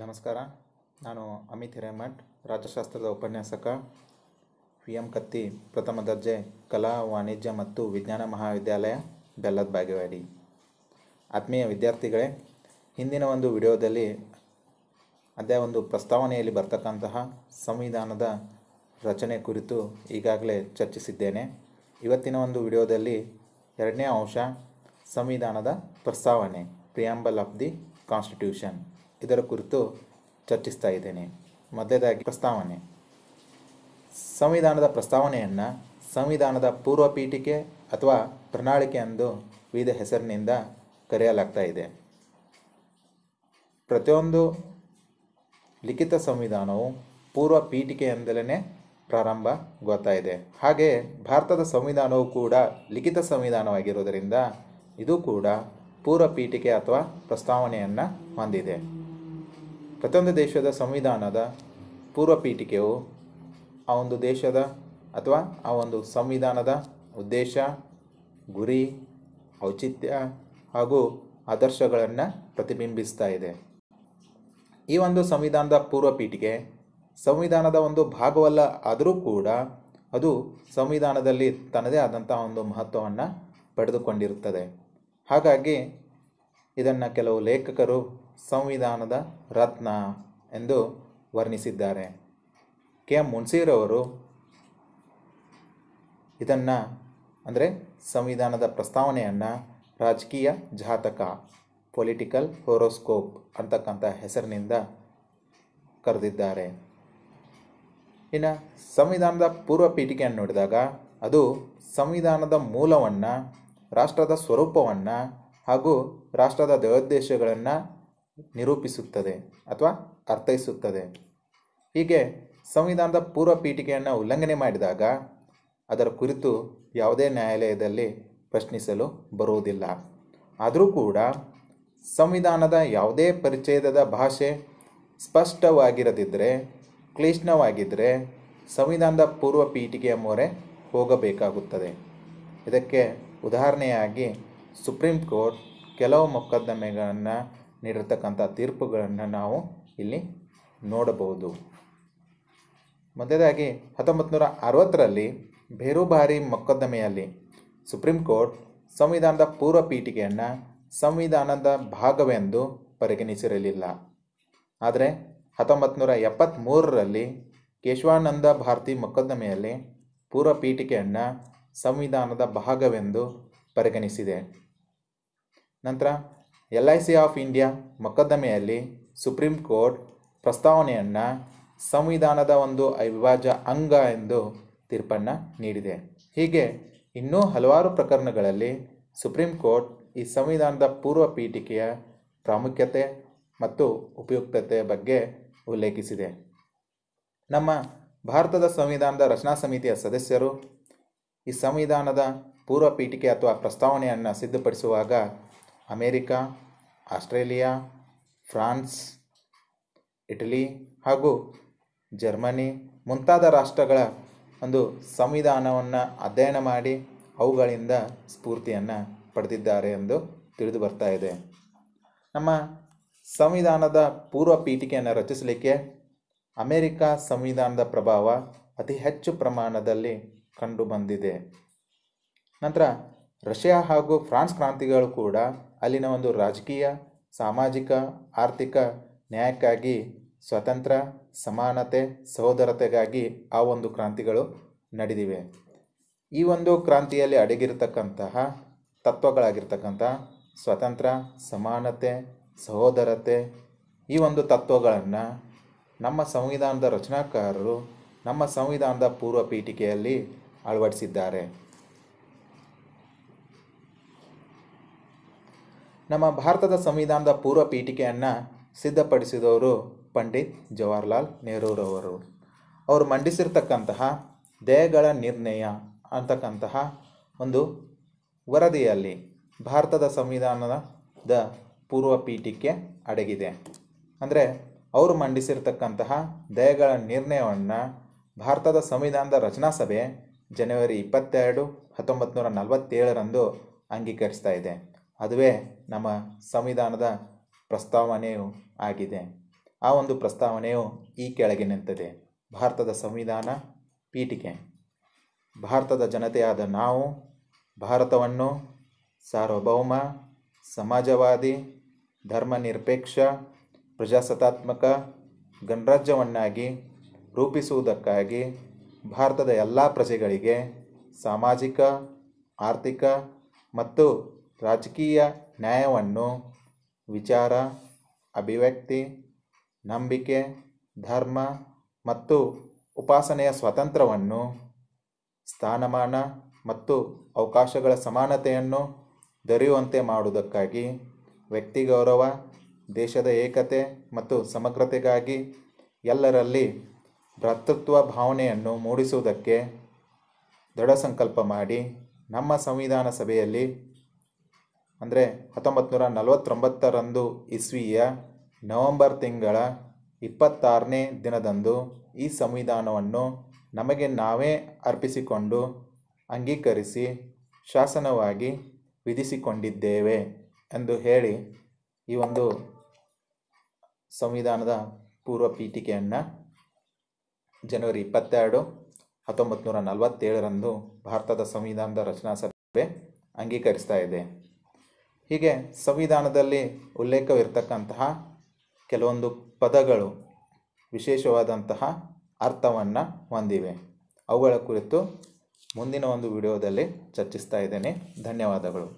ನಮಸ್ಕಾರ ನಾನು ಅಮಿತ್ ಹಿರೇಮಠ್ ರಾಜ್ಯಶಾಸ್ತ್ರದ ಉಪನ್ಯಾಸಕ ವಿ ಎಂ ಕತ್ತಿ ಪ್ರಥಮ ದರ್ಜೆ ಕಲಾ ವಾಣಿಜ್ಯ ಮತ್ತು ವಿಜ್ಞಾನ ಮಹಾವಿದ್ಯಾಲಯ ಬೆಲ್ಲದ ಬಾಗೇವಾಡಿ ಆತ್ಮೀಯ ವಿದ್ಯಾರ್ಥಿಗಳೇ ಹಿಂದಿನ ಒಂದು ವಿಡಿಯೋದಲ್ಲಿ ಅದೇ ಒಂದು ಪ್ರಸ್ತಾವನೆಯಲ್ಲಿ ಬರ್ತಕ್ಕಂತಹ ಸಂವಿಧಾನದ ರಚನೆ ಕುರಿತು ಈಗಾಗಲೇ ಚರ್ಚಿಸಿದ್ದೇನೆ ಇವತ್ತಿನ ಒಂದು ವಿಡಿಯೋದಲ್ಲಿ ಎರಡನೇ ಅಂಶ ಸಂವಿಧಾನದ ಪ್ರಸ್ತಾವನೆ ಪ್ರಿಯಾಂಬಲ್ ಆಫ್ ದಿ ಕಾನ್ಸ್ಟಿಟ್ಯೂಷನ್ ಇದರ ಕುರಿತು ಚರ್ಚಿಸ್ತಾ ಇದ್ದೇನೆ ಮೊದಲೇದಾಗಿ ಪ್ರಸ್ತಾವನೆ ಸಂವಿಧಾನದ ಪ್ರಸ್ತಾವನೆಯನ್ನು ಸಂವಿಧಾನದ ಪೂರ್ವ ಪೀಠಿಕೆ ಅಥವಾ ಪ್ರಣಾಳಿಕೆ ಎಂದು ವಿವಿಧ ಹೆಸರಿನಿಂದ ಕರೆಯಲಾಗ್ತಾ ಇದೆ ಪ್ರತಿಯೊಂದು ಲಿಖಿತ ಸಂವಿಧಾನವು ಪೂರ್ವ ಪೀಠಿಕೆಯಿಂದಲೇ ಗೊತ್ತಾ ಇದೆ ಹಾಗೆ ಭಾರತದ ಸಂವಿಧಾನವು ಕೂಡ ಲಿಖಿತ ಸಂವಿಧಾನವಾಗಿರುವುದರಿಂದ ಇದು ಕೂಡ ಪೂರ್ವ ಪೀಠಿಕೆ ಅಥವಾ ಪ್ರಸ್ತಾವನೆಯನ್ನು ಹೊಂದಿದೆ ಪ್ರತಿಯೊಂದು ದೇಶದ ಸಂವಿಧಾನದ ಪೂರ್ವ ಪೀಠಿಕೆಯು ಆ ಒಂದು ದೇಶದ ಅಥವಾ ಆ ಒಂದು ಸಂವಿಧಾನದ ಉದ್ದೇಶ ಗುರಿ ಔಚಿತ್ಯ ಹಾಗೂ ಆದರ್ಶಗಳನ್ನು ಪ್ರತಿಬಿಂಬಿಸ್ತಾ ಇದೆ ಈ ಒಂದು ಸಂವಿಧಾನದ ಪೂರ್ವ ಪೀಠಿಗೆ ಸಂವಿಧಾನದ ಒಂದು ಭಾಗವಲ್ಲ ಆದರೂ ಕೂಡ ಅದು ಸಂವಿಧಾನದಲ್ಲಿ ತನ್ನದೇ ಆದಂಥ ಒಂದು ಮಹತ್ವವನ್ನು ಪಡೆದುಕೊಂಡಿರುತ್ತದೆ ಹಾಗಾಗಿ ಇದನ್ನು ಕೆಲವು ಲೇಖಕರು ಸಂವಿಧಾನದ ರತ್ನ ಎಂದು ವರ್ಣಿಸಿದ್ದಾರೆ ಕೆ ಎಂ ಮುನ್ಸೀರವರು ಇದನ್ನು ಅಂದರೆ ಸಂವಿಧಾನದ ಪ್ರಸ್ತಾವನೆಯನ್ನು ರಾಜಕೀಯ ಜಾತಕ ಪೊಲಿಟಿಕಲ್ ಹೊರೋಸ್ಕೋಪ್ ಅಂತಕ್ಕಂಥ ಹೆಸರಿನಿಂದ ಕರೆದಿದ್ದಾರೆ ಇನ್ನು ಸಂವಿಧಾನದ ಪೂರ್ವ ಪೀಠಿಕೆಯನ್ನು ನೋಡಿದಾಗ ಅದು ಸಂವಿಧಾನದ ಮೂಲವನ್ನು ರಾಷ್ಟ್ರದ ಸ್ವರೂಪವನ್ನು ಹಾಗೂ ರಾಷ್ಟ್ರದ ದೇವೋದ್ದೇಶಗಳನ್ನು ನಿರೂಪಿಸುತ್ತದೆ ಅಥವಾ ಅರ್ಥೈಸುತ್ತದೆ ಹೀಗೆ ಸಂವಿಧಾನದ ಪೂರ್ವ ಪೀಠಿಕೆಯನ್ನು ಉಲ್ಲಂಘನೆ ಮಾಡಿದಾಗ ಅದರ ಕುರಿತು ಯಾವುದೇ ನ್ಯಾಯಾಲಯದಲ್ಲಿ ಪ್ರಶ್ನಿಸಲು ಬರುವುದಿಲ್ಲ ಆದರೂ ಕೂಡ ಸಂವಿಧಾನದ ಯಾವುದೇ ಪರಿಚ್ಛೇದದ ಭಾಷೆ ಸ್ಪಷ್ಟವಾಗಿರದಿದ್ದರೆ ಕ್ಲಿಷ್ಣವಾಗಿದ್ದರೆ ಸಂವಿಧಾನದ ಪೂರ್ವ ಪೀಠಿಕೆಯ ಮೊರೆ ಹೋಗಬೇಕಾಗುತ್ತದೆ ಇದಕ್ಕೆ ಉದಾಹರಣೆಯಾಗಿ ಸುಪ್ರೀಂ ಕೋರ್ಟ್ ಕೆಲವು ಮೊಕದ್ದಮೆಗಳನ್ನು ನೀಡಿರ್ತಕ್ಕಂಥ ತೀರ್ಪುಗಳನ್ನು ನಾವು ಇಲ್ಲಿ ನೋಡಬಹುದು ಮೊದಲಾಗಿ ಹತ್ತೊಂಬತ್ತು ನೂರ ಅರವತ್ತರಲ್ಲಿ ಬಾರಿ ಮೊಕದ್ದಮೆಯಲ್ಲಿ ಸುಪ್ರೀಂ ಕೋರ್ಟ್ ಸಂವಿಧಾನದ ಪೂರ್ವ ಪೀಠಿಕೆಯನ್ನು ಸಂವಿಧಾನದ ಭಾಗವೆಂದು ಪರಿಗಣಿಸಿರಲಿಲ್ಲ ಆದರೆ ಹತ್ತೊಂಬತ್ತು ನೂರ ಎಪ್ಪತ್ತ್ಮೂರರಲ್ಲಿ ಕೇಶವಾನಂದ ಭಾರತಿ ಮೊಕದ್ದಮೆಯಲ್ಲಿ ಪೂರ್ವ ಪೀಠಿಕೆಯನ್ನು ಸಂವಿಧಾನದ ಭಾಗವೆಂದು ಪರಿಗಣಿಸಿದೆ ನಂತರ L I C of India ಮೊಕದ್ದಮೆಯಲ್ಲಿ ಸುಪ್ರೀಂ ಕೋರ್ಟ್ ಪ್ರಸ್ತಾವನೆಯನ್ನು ಸಂವಿಧಾನದ ಒಂದು ಅವಿಭಾಜ್ಯ ಅಂಗ ಎಂದು ತೀರ್ಪನ್ನು ನೀಡಿದೆ ಹೀಗೆ ಇನ್ನೂ ಹಲವಾರು ಪ್ರಕರಣಗಳಲ್ಲಿ ಸುಪ್ರೀಂ ಕೋರ್ಟ್ ಈ ಸಂವಿಧಾನದ ಪೂರ್ವ ಪೀಠಿಕೆಯ ಪ್ರಾಮುಖ್ಯತೆ ಮತ್ತು ಉಪಯುಕ್ತತೆ ಬಗ್ಗೆ ಉಲ್ಲೇಖಿಸಿದೆ ನಮ್ಮ ಭಾರತದ ಸಂವಿಧಾನದ ರಚನಾ ಸಮಿತಿಯ ಸದಸ್ಯರು ಈ ಸಂವಿಧಾನದ ಪೂರ್ವ ಪೀಠಿಕೆ ಅಥವಾ ಪ್ರಸ್ತಾವನೆಯನ್ನು ಸಿದ್ಧಪಡಿಸುವಾಗ ಅಮೇರಿಕಾ ಆಸ್ಟ್ರೇಲಿಯಾ ಫ್ರಾನ್ಸ್ ಇಟಲಿ ಹಾಗೂ ಜರ್ಮನಿ ಮುಂತಾದ ರಾಷ್ಟ್ರಗಳ ಒಂದು ಸಂವಿಧಾನವನ್ನು ಅಧ್ಯಯನ ಮಾಡಿ ಅವುಗಳಿಂದ ಸ್ಫೂರ್ತಿಯನ್ನು ಪಡೆದಿದ್ದಾರೆ ಎಂದು ತಿಳಿದು ಬರ್ತಾ ಇದೆ ನಮ್ಮ ಸಂವಿಧಾನದ ಪೂರ್ವ ಪೀಠಿಕೆಯನ್ನು ರಚಿಸಲಿಕ್ಕೆ ಅಮೇರಿಕಾ ಸಂವಿಧಾನದ ಪ್ರಭಾವ ಅತಿ ಹೆಚ್ಚು ಪ್ರಮಾಣದಲ್ಲಿ ಕಂಡುಬಂದಿದೆ ನಂತರ ರಷ್ಯಾ ಹಾಗೂ ಫ್ರಾನ್ಸ್ ಕ್ರಾಂತಿಗಳು ಕೂಡ ಅಲ್ಲಿನ ಒಂದು ರಾಜಕೀಯ ಸಾಮಾಜಿಕ ಆರ್ಥಿಕ ನ್ಯಾಯಕ್ಕಾಗಿ ಸ್ವತಂತ್ರ ಸಮಾನತೆ ಸಹೋದರತೆಗಾಗಿ ಆ ಒಂದು ಕ್ರಾಂತಿಗಳು ನಡೆದಿವೆ ಈ ಒಂದು ಕ್ರಾಂತಿಯಲ್ಲಿ ಅಡಗಿರತಕ್ಕಂತಹ ತತ್ವಗಳಾಗಿರ್ತಕ್ಕಂಥ ಸ್ವತಂತ್ರ ಸಮಾನತೆ ಸಹೋದರತೆ ಈ ಒಂದು ತತ್ವಗಳನ್ನು ನಮ್ಮ ಸಂವಿಧಾನದ ರಚನಾಕಾರರು ನಮ್ಮ ಸಂವಿಧಾನದ ಪೂರ್ವ ಪೀಠಿಕೆಯಲ್ಲಿ ಅಳವಡಿಸಿದ್ದಾರೆ ನಮ್ಮ ಭಾರತದ ಸಂವಿಧಾನದ ಪೂರ್ವ ಪೀಠಿಕೆಯನ್ನು ಸಿದ್ಧಪಡಿಸಿದವರು ಪಂಡಿತ್ ಜವಾಹರ್ಲಾಲ್ ನೆಹರೂರವರು ಅವರು ಮಂಡಿಸಿರ್ತಕ್ಕಂತಹ ದೇಹಗಳ ನಿರ್ಣಯ ಅಂತಕ್ಕಂತಹ ಒಂದು ವರದಿಯಲ್ಲಿ ಭಾರತದ ಸಂವಿಧಾನದ ಪೂರ್ವ ಪೀಠಿಕೆ ಅಡಗಿದೆ ಅಂದರೆ ಅವರು ಮಂಡಿಸಿರ್ತಕ್ಕಂತಹ ದಯಗಳ ನಿರ್ಣಯವನ್ನು ಭಾರತದ ಸಂವಿಧಾನದ ರಚನಾ ಸಭೆ ಜನವರಿ ಇಪ್ಪತ್ತೆರಡು ಹತ್ತೊಂಬತ್ತು ನೂರ ನಲವತ್ತೇಳರಂದು ಅಂಗೀಕರಿಸ್ತಾ ಇದೆ ಅದುವೇ ನಮ್ಮ ಸಂವಿಧಾನದ ಪ್ರಸ್ತಾವನೆಯು ಆಗಿದೆ ಆ ಒಂದು ಪ್ರಸ್ತಾವನೆಯು ಈ ಕೆಳಗಿನಂತಿದೆ ಭಾರತದ ಸಂವಿಧಾನ ಪೀಠಿಕೆ ಭಾರತದ ಜನತೆಯಾದ ನಾವು ಭಾರತವನ್ನು ಸಾರ್ವಭೌಮ ಸಮಾಜವಾದಿ ನಿರಪೇಕ್ಷ ಪ್ರಜಾಸತ್ತಾತ್ಮಕ ಗಣರಾಜ್ಯವನ್ನಾಗಿ ರೂಪಿಸುವುದಕ್ಕಾಗಿ ಭಾರತದ ಎಲ್ಲ ಪ್ರಜೆಗಳಿಗೆ ಸಾಮಾಜಿಕ ಆರ್ಥಿಕ ಮತ್ತು ರಾಜಕೀಯ ನ್ಯಾಯವನ್ನು ವಿಚಾರ ಅಭಿವ್ಯಕ್ತಿ ನಂಬಿಕೆ ಧರ್ಮ ಮತ್ತು ಉಪಾಸನೆಯ ಸ್ವಾತಂತ್ರ್ಯವನ್ನು ಸ್ಥಾನಮಾನ ಮತ್ತು ಅವಕಾಶಗಳ ಸಮಾನತೆಯನ್ನು ದೊರೆಯುವಂತೆ ಮಾಡುವುದಕ್ಕಾಗಿ ವ್ಯಕ್ತಿ ಗೌರವ ದೇಶದ ಏಕತೆ ಮತ್ತು ಸಮಗ್ರತೆಗಾಗಿ ಎಲ್ಲರಲ್ಲಿ ಭ್ರಾತೃತ್ವ ಭಾವನೆಯನ್ನು ಮೂಡಿಸುವುದಕ್ಕೆ ದೃಢ ಸಂಕಲ್ಪ ಮಾಡಿ ನಮ್ಮ ಸಂವಿಧಾನ ಸಭೆಯಲ್ಲಿ ಅಂದರೆ ಹತ್ತೊಂಬತ್ತು ನೂರ ನಲವತ್ತೊಂಬತ್ತರಂದು ಇಸ್ವಿಯ ನವಂಬರ್ ತಿಂಗಳ ಇಪ್ಪತ್ತಾರನೇ ದಿನದಂದು ಈ ಸಂವಿಧಾನವನ್ನು ನಮಗೆ ನಾವೇ ಅರ್ಪಿಸಿಕೊಂಡು ಅಂಗೀಕರಿಸಿ ಶಾಸನವಾಗಿ ವಿಧಿಸಿಕೊಂಡಿದ್ದೇವೆ ಎಂದು ಹೇಳಿ ಈ ಒಂದು ಸಂವಿಧಾನದ ಪೂರ್ವ ಪೀಠಿಕೆಯನ್ನು ಜನವರಿ ಇಪ್ಪತ್ತೆರಡು ಹತ್ತೊಂಬತ್ತು ನೂರ ನಲವತ್ತೇಳರಂದು ಭಾರತದ ಸಂವಿಧಾನದ ರಚನಾ ಸಭೆ ಅಂಗೀಕರಿಸ್ತಾ ಇದೆ ಹೀಗೆ ಸಂವಿಧಾನದಲ್ಲಿ ಉಲ್ಲೇಖವಿರ್ತಕ್ಕಂತಹ ಕೆಲವೊಂದು ಪದಗಳು ವಿಶೇಷವಾದಂತಹ ಅರ್ಥವನ್ನು ಹೊಂದಿವೆ ಅವುಗಳ ಕುರಿತು ಮುಂದಿನ ಒಂದು ವಿಡಿಯೋದಲ್ಲಿ ಚರ್ಚಿಸ್ತಾ ಇದ್ದೇನೆ ಧನ್ಯವಾದಗಳು